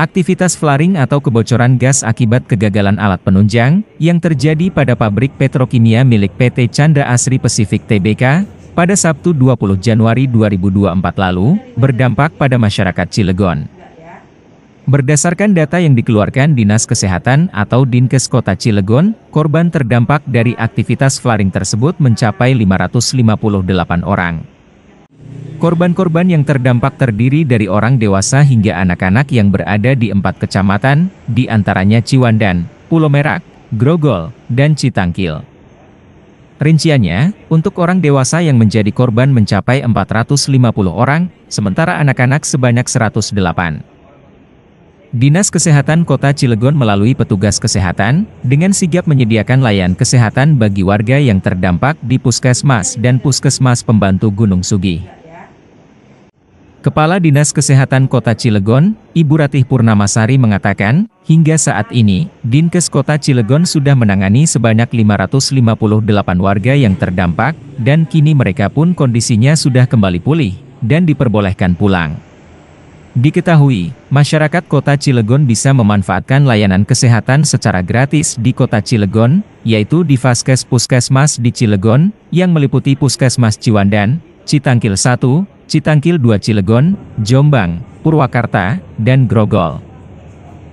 Aktivitas flaring atau kebocoran gas akibat kegagalan alat penunjang, yang terjadi pada pabrik petrokimia milik PT Canda Asri Pacific TBK, pada Sabtu 20 Januari 2024 lalu, berdampak pada masyarakat Cilegon. Berdasarkan data yang dikeluarkan Dinas Kesehatan atau Dinkes Kota Cilegon, korban terdampak dari aktivitas flaring tersebut mencapai 558 orang. Korban-korban yang terdampak terdiri dari orang dewasa hingga anak-anak yang berada di empat kecamatan, di antaranya Ciwandan, Pulau Merak, Grogol, dan Citangkil. Rinciannya, untuk orang dewasa yang menjadi korban mencapai 450 orang, sementara anak-anak sebanyak 108. Dinas Kesehatan Kota Cilegon melalui petugas kesehatan, dengan sigap menyediakan layanan kesehatan bagi warga yang terdampak di puskesmas dan puskesmas pembantu Gunung Sugih. Kepala Dinas Kesehatan Kota Cilegon, Ibu Ratih Purnamasari mengatakan, hingga saat ini, Dinkes Kota Cilegon sudah menangani sebanyak 558 warga yang terdampak, dan kini mereka pun kondisinya sudah kembali pulih, dan diperbolehkan pulang. Diketahui, masyarakat kota Cilegon bisa memanfaatkan layanan kesehatan secara gratis di kota Cilegon, yaitu di Vaskes Puskesmas di Cilegon, yang meliputi Puskesmas Ciwandan, Citangkil 1, Citangkil 2 Cilegon, Jombang, Purwakarta, dan Grogol.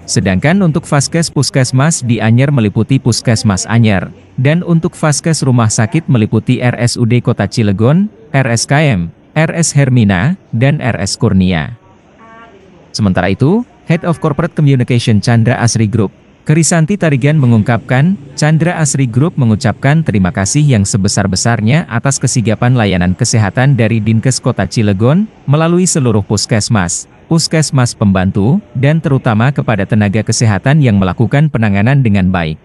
Sedangkan untuk Vaskes Puskesmas di Anyer meliputi Puskesmas Anyer, dan untuk Vaskes Rumah Sakit meliputi RSUD Kota Cilegon, RSKM, RS Hermina, dan RS Kurnia. Sementara itu, Head of Corporate Communication Chandra Asri Group, Kerisanti Tarigan mengungkapkan, Chandra Asri Group mengucapkan terima kasih yang sebesar-besarnya atas kesigapan layanan kesehatan dari Dinkes Kota Cilegon, melalui seluruh puskesmas, puskesmas pembantu, dan terutama kepada tenaga kesehatan yang melakukan penanganan dengan baik.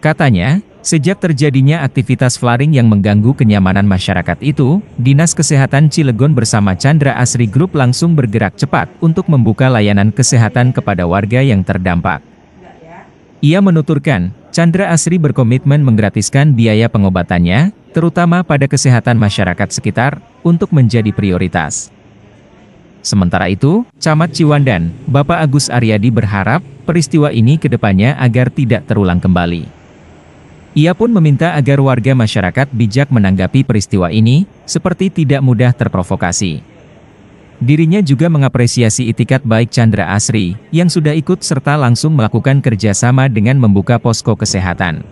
Katanya, Sejak terjadinya aktivitas flaring yang mengganggu kenyamanan masyarakat itu, Dinas Kesehatan Cilegon bersama Chandra Asri Group langsung bergerak cepat untuk membuka layanan kesehatan kepada warga yang terdampak. Ia menuturkan, Chandra Asri berkomitmen menggratiskan biaya pengobatannya, terutama pada kesehatan masyarakat sekitar, untuk menjadi prioritas. Sementara itu, Camat Ciwandan, Bapak Agus Aryadi berharap peristiwa ini kedepannya agar tidak terulang kembali. Ia pun meminta agar warga masyarakat bijak menanggapi peristiwa ini, seperti tidak mudah terprovokasi. Dirinya juga mengapresiasi itikat baik Chandra Asri, yang sudah ikut serta langsung melakukan kerjasama dengan membuka posko kesehatan.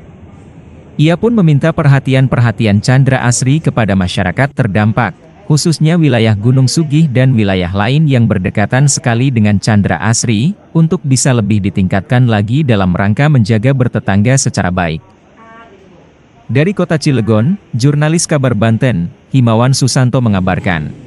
Ia pun meminta perhatian-perhatian Chandra Asri kepada masyarakat terdampak, khususnya wilayah Gunung Sugih dan wilayah lain yang berdekatan sekali dengan Chandra Asri, untuk bisa lebih ditingkatkan lagi dalam rangka menjaga bertetangga secara baik. Dari kota Cilegon, jurnalis kabar Banten, Himawan Susanto mengabarkan.